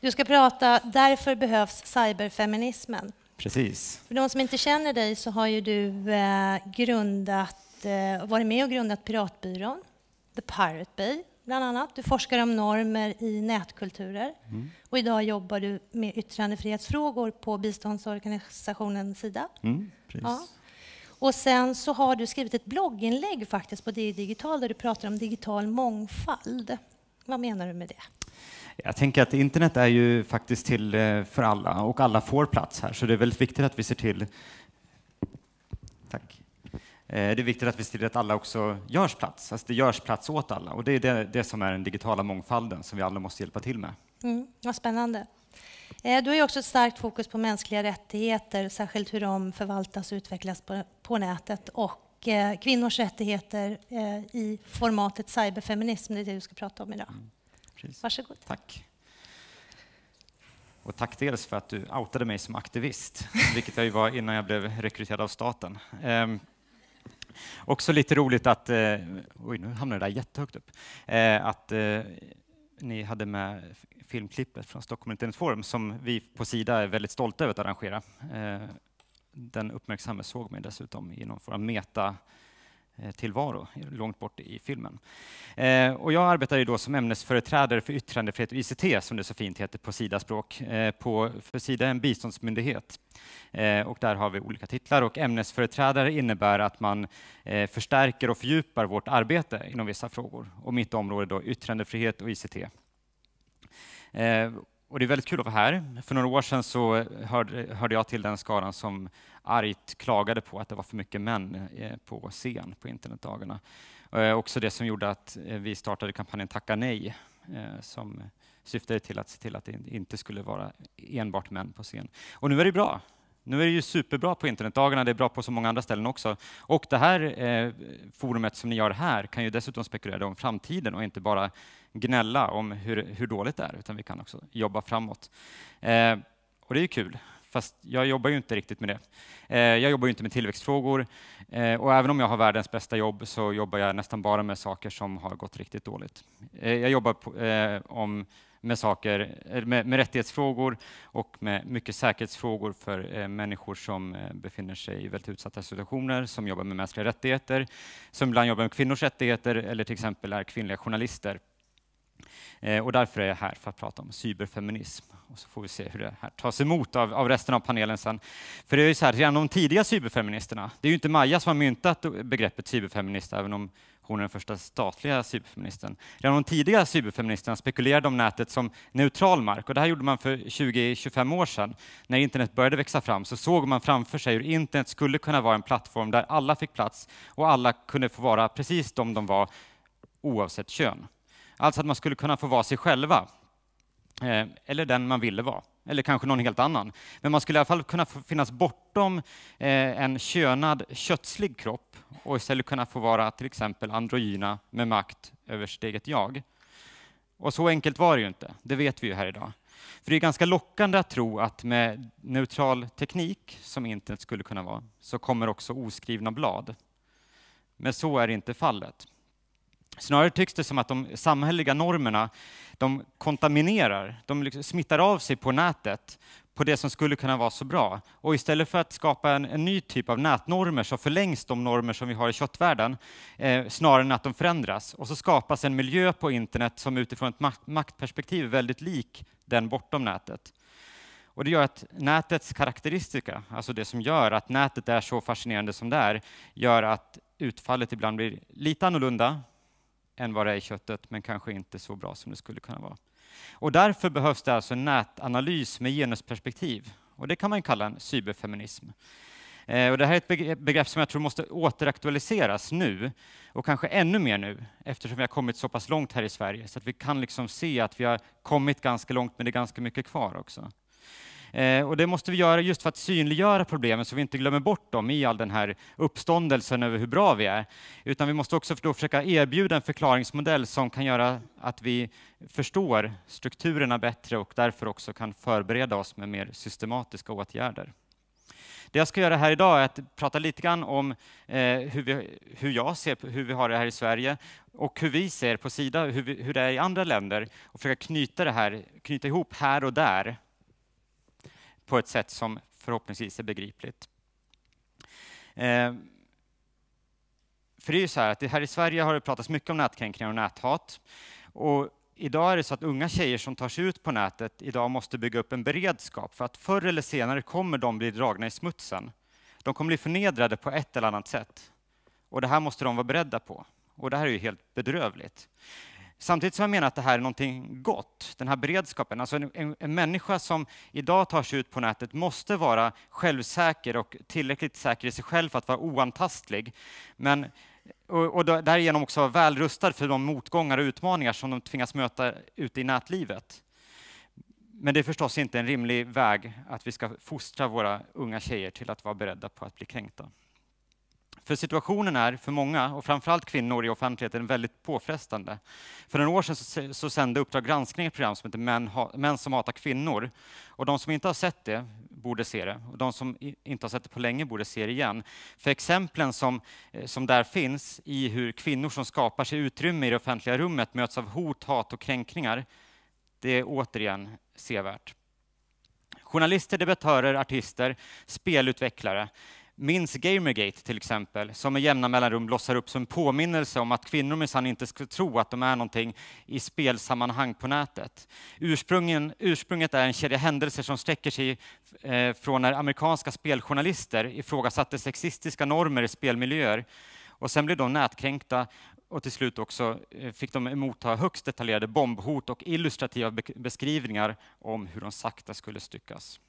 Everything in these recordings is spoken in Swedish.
Du ska prata Därför behövs cyberfeminismen. Precis. För de som inte känner dig så har ju du eh, grundat, eh, varit med och grundat Piratbyrån, The Pirate Bay bland annat. Du forskar om normer i nätkulturer mm. och idag jobbar du med yttrandefrihetsfrågor på biståndsorganisationen Sida. Mm, ja. Och sen så har du skrivit ett blogginlägg faktiskt på DI Digital där du pratar om digital mångfald. Vad menar du med det? Jag tänker att internet är ju faktiskt till eh, för alla och alla får plats här, så det är väldigt viktigt att vi ser till Tack. Eh, det är viktigt att vi ser till att alla också görs plats, alltså det görs plats åt alla. Och det är det, det som är den digitala mångfalden som vi alla måste hjälpa till med. Mm, vad spännande. Eh, du har ju också ett starkt fokus på mänskliga rättigheter, särskilt hur de förvaltas och utvecklas på, på nätet och kvinnors rättigheter i formatet cyberfeminism, det är det du ska prata om idag. Mm. Precis. Varsågod. Tack. Och tack dels för att du outade mig som aktivist, vilket jag ju var innan jag blev rekryterad av staten. Ehm, också lite roligt att, eh, oj nu hamnade det där jättehögt upp, eh, att eh, ni hade med filmklippet från Stockholm Internet Forum som vi på Sida är väldigt stolta över att arrangera. Eh, den uppmärksamma såg mig dessutom i någon form av meta Eh, tillvaro långt bort i filmen. Eh, och jag arbetar ju då som ämnesföreträdare för yttrandefrihet och ICT, som det så fint heter på Sida-språk. Eh, på, för Sida är en biståndsmyndighet eh, och där har vi olika titlar. Och ämnesföreträdare innebär att man eh, förstärker och fördjupar vårt arbete inom vissa frågor. Och mitt område då yttrandefrihet och ICT. Eh, och det är väldigt kul att vara här. För några år sedan så hörde, hörde, jag till den skaran som argt klagade på att det var för mycket män eh, på scen på internetdagarna. Eh, också det som gjorde att eh, vi startade kampanjen Tacka nej, eh, som syftade till att se till att det inte skulle vara enbart män på scen. Och nu är det bra. Nu är det ju superbra på internetdagarna, det är bra på så många andra ställen också. Och det här eh, forumet som ni har här kan ju dessutom spekulera om framtiden och inte bara gnälla om hur, hur dåligt det är, utan vi kan också jobba framåt. Eh, och det är ju kul fast jag jobbar ju inte riktigt med det. Eh, jag jobbar ju inte med tillväxtfrågor eh, och även om jag har världens bästa jobb så jobbar jag nästan bara med saker som har gått riktigt dåligt. Eh, jag jobbar med, saker, med, med, rättighetsfrågor och med mycket säkerhetsfrågor för människor som befinner sig i väldigt utsatta situationer, som jobbar med mänskliga rättigheter, som ibland jobbar med kvinnors rättigheter eller till exempel är kvinnliga journalister Eh, och därför är jag här för att prata om cyberfeminism. Och så får vi se hur det här tas emot av, av resten av panelen sen. För det är ju så här, redan de tidiga cyberfeministerna, det är ju inte Maja som har myntat begreppet cyberfeminist, även om hon är den första statliga cyberfeministen. Redan de tidiga cyberfeministerna spekulerade om nätet som neutral mark och det här gjorde man för 20-25 år sedan. När internet började växa fram så såg man framför sig hur internet skulle kunna vara en plattform där alla fick plats och alla kunde få vara precis de de var oavsett kön. Alltså att man skulle kunna få vara sig själva, eh, eller den man ville vara, eller kanske någon helt annan. Men man skulle i alla fall kunna finnas bortom eh, en könad, kötslig kropp och istället kunna få vara till exempel androgyna med makt över sitt eget jag. Och så enkelt var det ju inte, det vet vi ju här idag. För det är ganska lockande att tro att med neutral teknik, som internet skulle kunna vara, så kommer också oskrivna blad. Men så är inte fallet. Snarare tycks det som att de samhälleliga normerna de kontaminerar, de liksom smittar av sig på nätet, på det som skulle kunna vara så bra. Och istället för att skapa en, en ny typ av nätnormer så förlängs de normer som vi har i köttvärlden eh, snarare än att de förändras. Och så skapas en miljö på internet som utifrån ett mak maktperspektiv är väldigt lik den bortom nätet. Och det gör att nätets karaktäristika, alltså det som gör att nätet är så fascinerande som det är, gör att utfallet ibland blir lite annorlunda, än vad det är i köttet, men kanske inte så bra som det skulle kunna vara. Och därför behövs det alltså en nätanalys med genusperspektiv. Och det kan man kalla en cyberfeminism. Eh, och det här är ett begrepp som jag tror måste återaktualiseras nu, och kanske ännu mer nu, eftersom vi har kommit så pass långt här i Sverige, så att vi kan liksom se att vi har kommit ganska långt, men det är ganska mycket kvar också. Eh, och det måste vi göra just för att synliggöra problemen så vi inte glömmer bort dem i all den här uppståndelsen över hur bra vi är. Utan vi måste också då försöka erbjuda en förklaringsmodell som kan göra att vi förstår strukturerna bättre och därför också kan förbereda oss med mer systematiska åtgärder. Det jag ska göra här idag är att prata lite grann om eh, hur, vi, hur jag ser på hur vi har det här i Sverige och hur vi ser på Sida, hur, vi, hur det är i andra länder och försöka knyta, det här, knyta ihop här och där på ett sätt som förhoppningsvis är begripligt. Eh, för det är ju så här att här i Sverige har det pratats mycket om nätkränkningar och näthat. Och idag är det så att unga tjejer som tar sig ut på nätet idag måste bygga upp en beredskap för att förr eller senare kommer de bli dragna i smutsen. De kommer bli förnedrade på ett eller annat sätt. Och det här måste de vara beredda på. Och det här är ju helt bedrövligt. Samtidigt som jag menar att det här är någonting gott, den här beredskapen. Alltså en, en, människa som idag tar sig ut på nätet måste vara självsäker och tillräckligt säker i sig själv för att vara oantastlig. Men, och, och därigenom också vara väl rustad för de motgångar och utmaningar som de tvingas möta ute i nätlivet. Men det är förstås inte en rimlig väg att vi ska fostra våra unga tjejer till att vara beredda på att bli kränkta. För situationen är för många, och framförallt kvinnor i offentligheten, väldigt påfrestande. För några år sedan så, sände Uppdrag granskning ett program som heter Män, ha, Män som hatar kvinnor. Och de som inte har sett det borde se det. Och de som inte har sett det på länge borde se det igen. För exemplen som, eh, som där finns i hur kvinnor som skapar sig utrymme i det offentliga rummet möts av hot, hat och kränkningar, det är återigen sevärt. Journalister, debattörer, artister, spelutvecklare minns Gamergate till exempel, som med jämna mellanrum blossar upp som en påminnelse om att kvinnor minsann inte ska tro att de är någonting i spelsammanhang på nätet. Ursprungen, ursprunget är en kedja händelser som sträcker sig eh, från när amerikanska speljournalister ifrågasatte sexistiska normer i spelmiljöer och sen blev de nätkränkta och till slut också eh, fick de emotta högst detaljerade bombhot och illustrativa beskrivningar om hur de sakta skulle styckas.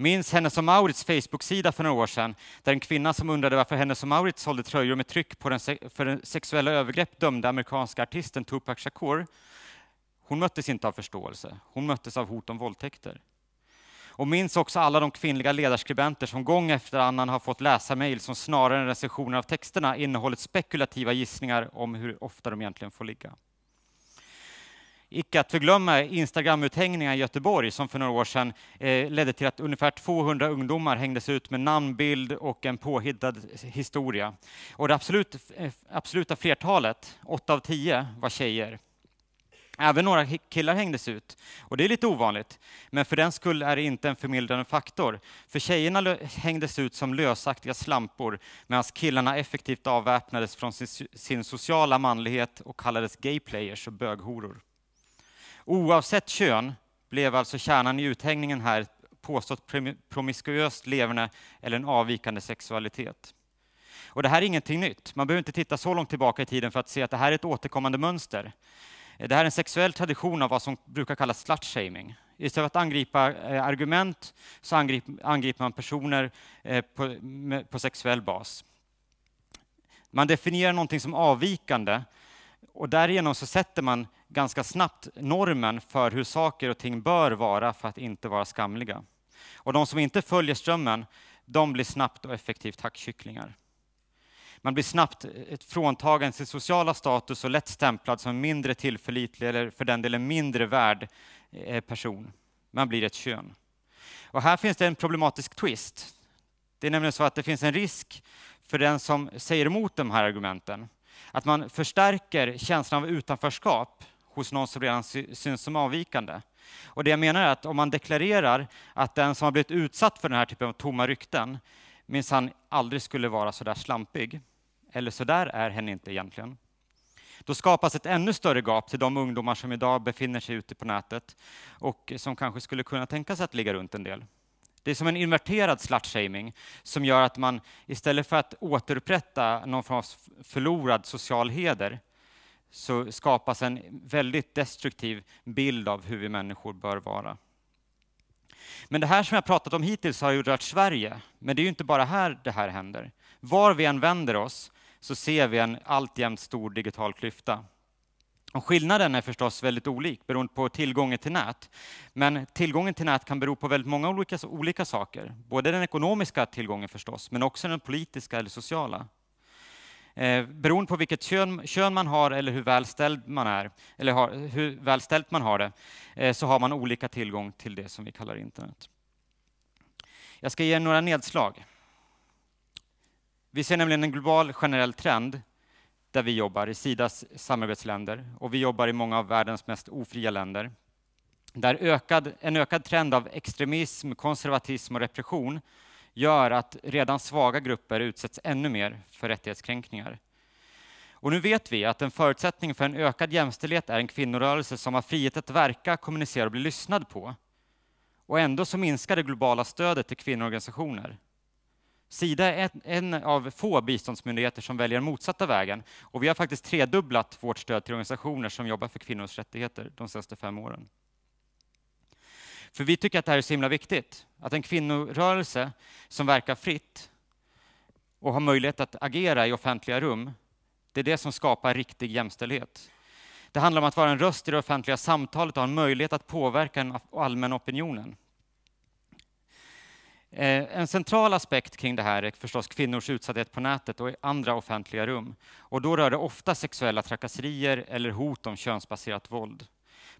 Minns Hennes och Maurits Facebook-sida för några år sedan, där en kvinna som undrade varför Hennes och Maurits sålde tröjor med tryck på den för den sexuella övergrepp dömde amerikanska artisten Tupac Shakur. Hon möttes inte av förståelse, hon möttes av hot om våldtäkter. Och minns också alla de kvinnliga ledarskribenter som gång efter annan har fått läsarmail som snarare än recensioner av texterna innehållit spekulativa gissningar om hur ofta de egentligen får ligga icke att förglömma Instagram-uthängningar i Göteborg som för några år sedan eh, ledde till att ungefär 200 ungdomar hängdes ut med namnbild och en påhittad historia. Och det absolut, eh, absoluta flertalet, åtta av tio, var tjejer. Även några killar hängdes ut, och det är lite ovanligt. Men för den skull är det inte en förmildrande faktor. För tjejerna hängdes ut som lösaktiga slampor, medan killarna effektivt avväpnades från sin, sin sociala manlighet och kallades gayplayers och böghoror. Oavsett kön blev alltså kärnan i uthängningen här påstått promiskuöst leverne eller en avvikande sexualitet. Och det här är ingenting nytt. Man behöver inte titta så långt tillbaka i tiden för att se att det här är ett återkommande mönster. Det här är en sexuell tradition av vad som brukar kallas slutshaming. Istället för att angripa eh, argument så angriper man personer eh, på, sexuell bas. Man definierar någonting som avvikande och därigenom så sätter man ganska snabbt normen för hur saker och ting bör vara för att inte vara skamliga. Och de som inte följer strömmen, de blir snabbt och effektivt hackkycklingar. Man blir snabbt eh, fråntagen sin sociala status och lätt stämplad som mindre tillförlitlig eller för den delen mindre värd eh, person. Man blir ett kön. Och här finns det en problematisk twist. Det är nämligen så att det finns en risk för den som säger emot de här argumenten att man förstärker känslan av utanförskap hos någon som redan syns som avvikande. Och det jag menar är att om man deklarerar att den som har blivit utsatt för den här typen av tomma rykten minsann aldrig skulle vara så där slampig, eller så där är hen inte egentligen. Då skapas ett ännu större gap till de ungdomar som idag befinner sig ute på nätet och som kanske skulle kunna tänka sig att ligga runt en del. Det är som en inverterad slutshaming som gör att man istället för att återupprätta någon form av förlorad social heder så skapas en väldigt destruktiv bild av hur vi människor bör vara. Men det här som jag pratat om hittills har ju rört Sverige, men det är ju inte bara här det här händer. Var vi än vänder oss så ser vi en alltjämt stor digital klyfta. Och skillnaden är förstås väldigt olik beroende på tillgången till nät. Men tillgången till nät kan bero på väldigt många olika, olika saker. Både den ekonomiska tillgången förstås, men också den politiska eller sociala. Eh, beroende på vilket kön, kön, man har eller hur välställd man är, eller har, hur välställt man har det, eh, så har man olika tillgång till det som vi kallar internet. Jag ska ge några nedslag. Vi ser nämligen en global generell trend där vi jobbar, i Sidas samarbetsländer. Och vi jobbar i många av världens mest ofria länder. Där ökad, en ökad trend av extremism, konservatism och repression gör att redan svaga grupper utsätts ännu mer för rättighetskränkningar. Och nu vet vi att en förutsättning för en ökad jämställdhet är en kvinnorörelse som har frihet att verka, kommunicera och bli lyssnad på. Och ändå så minskar det globala stödet till kvinnoorganisationer. Sida är en av få biståndsmyndigheter som väljer motsatta vägen och vi har faktiskt tredubblat vårt stöd till organisationer som jobbar för kvinnors rättigheter de senaste fem åren. För vi tycker att det här är så himla viktigt, att en kvinnorörelse som verkar fritt och har möjlighet att agera i offentliga rum, det är det som skapar riktig jämställdhet. Det handlar om att vara en röst i det offentliga samtalet och ha en möjlighet att påverka den allmänna opinionen. Eh, en central aspekt kring det här är förstås kvinnors utsatthet på nätet och i andra offentliga rum. Och då rör det ofta sexuella trakasserier eller hot om könsbaserat våld.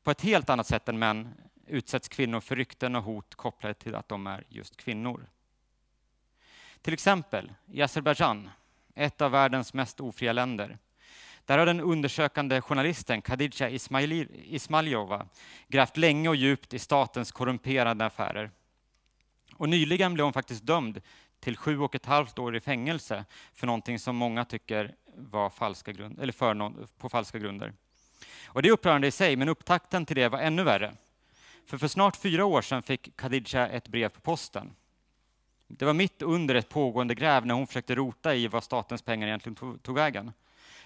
På ett helt annat sätt än män utsätts kvinnor för rykten och hot kopplade till att de är just kvinnor. Till exempel i Azerbajdzjan, ett av världens mest ofria länder. Där har den undersökande journalisten Khadija Ismailjova grävt länge och djupt i statens korrumperade affärer och nyligen blev hon faktiskt dömd till sju och ett halvt år i fängelse för någonting som många tycker var falska grund, eller för någon, på falska grunder. Och det är upprörande i sig, men upptakten till det var ännu värre. För, för snart fyra år sedan fick Khadija ett brev på posten. Det var mitt under ett pågående gräv när hon försökte rota i vad statens pengar egentligen tog vägen.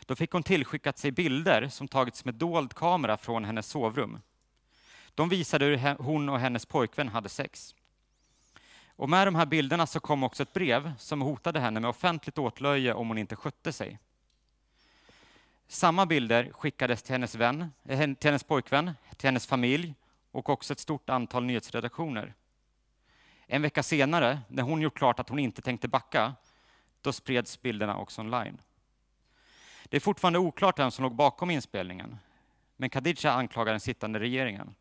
Då fick hon tillskickat sig bilder som tagits med dold kamera från hennes sovrum. De visade hur hon och hennes pojkvän hade sex. Och med de här bilderna så kom också ett brev som hotade henne med offentligt åtlöje om hon inte skötte sig. Samma bilder skickades till hennes, vän, eh, till hennes pojkvän, till hennes familj och också ett stort antal nyhetsredaktioner. En vecka senare, när hon gjort klart att hon inte tänkte backa, då spreds bilderna också online. Det är fortfarande oklart vem som låg bakom inspelningen, men Khadija anklagar den sittande regeringen.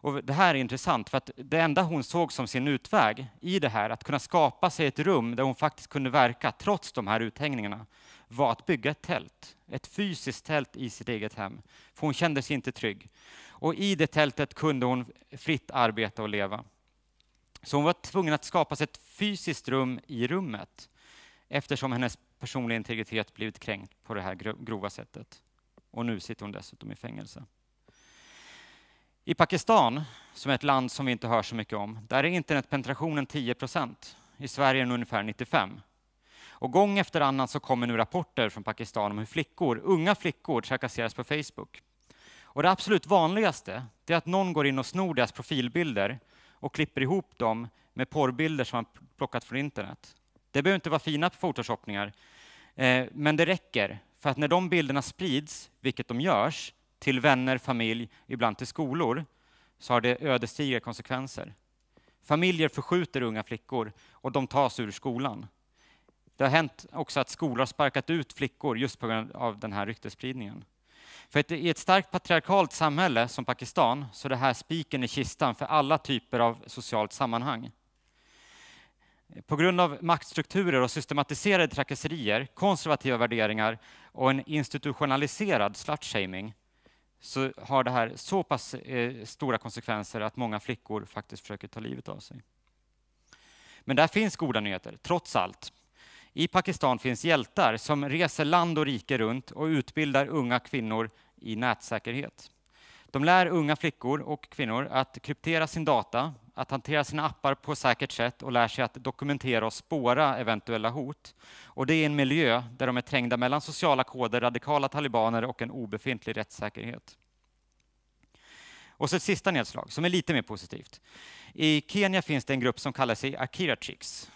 Och det här är intressant, för att det enda hon såg som sin utväg i det här, att kunna skapa sig ett rum där hon faktiskt kunde verka, trots de här uthängningarna, var att bygga ett tält, ett fysiskt tält i sitt eget hem. För hon kände sig inte trygg. Och i det tältet kunde hon fritt arbeta och leva. Så hon var tvungen att skapa sig ett fysiskt rum i rummet, eftersom hennes personliga integritet blivit kränkt på det här grova sättet. Och nu sitter hon dessutom i fängelse. I Pakistan, som är ett land som vi inte hör så mycket om, där är internetpenetrationen 10 procent. I Sverige är den ungefär 95. Och gång efter annan så kommer nu rapporter från Pakistan om hur flickor, unga flickor trakasseras på Facebook. Och det absolut vanligaste är att någon går in och snor deras profilbilder och klipper ihop dem med porrbilder som man plockat från internet. Det behöver inte vara fina photoshoppningar, eh, men det räcker för att när de bilderna sprids, vilket de görs, till vänner, familj, ibland till skolor, så har det ödesdigra konsekvenser. Familjer förskjuter unga flickor och de tas ur skolan. Det har hänt också att skolor har sparkat ut flickor just på grund av den här ryktespridningen. För i ett starkt patriarkalt samhälle som Pakistan så är det här spiken i kistan för alla typer av socialt sammanhang. På grund av maktstrukturer och systematiserade trakasserier, konservativa värderingar och en institutionaliserad slutshaming så har det här så pass eh, stora konsekvenser att många flickor faktiskt försöker ta livet av sig. Men där finns goda nyheter, trots allt. I Pakistan finns hjältar som reser land och rike runt och utbildar unga kvinnor i nätsäkerhet. De lär unga flickor och kvinnor att kryptera sin data, att hantera sina appar på säkert sätt och lär sig att dokumentera och spåra eventuella hot. Och det är en miljö där de är trängda mellan sociala koder, radikala talibaner och en obefintlig rättssäkerhet. Och så ett sista nedslag som är lite mer positivt. I Kenya finns det en grupp som kallar sig Akira Chicks.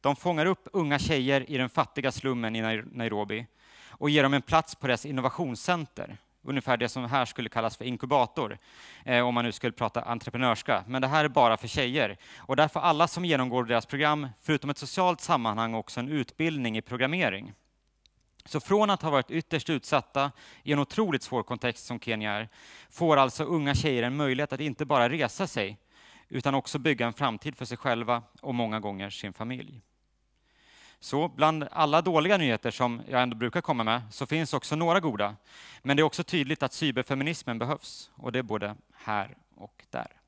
De fångar upp unga tjejer i den fattiga slummen i Nairobi och ger dem en plats på deras innovationscenter ungefär det som här skulle kallas för inkubator, eh, om man nu skulle prata entreprenörska. Men det här är bara för tjejer. Och därför alla som genomgår deras program, förutom ett socialt sammanhang, också en utbildning i programmering. Så från att ha varit ytterst utsatta i en otroligt svår kontext som Kenya är, får alltså unga tjejer en möjlighet att inte bara resa sig, utan också bygga en framtid för sig själva och många gånger sin familj. Så bland alla dåliga nyheter som jag ändå brukar komma med så finns också några goda. Men det är också tydligt att cyberfeminismen behövs och det är både här och där.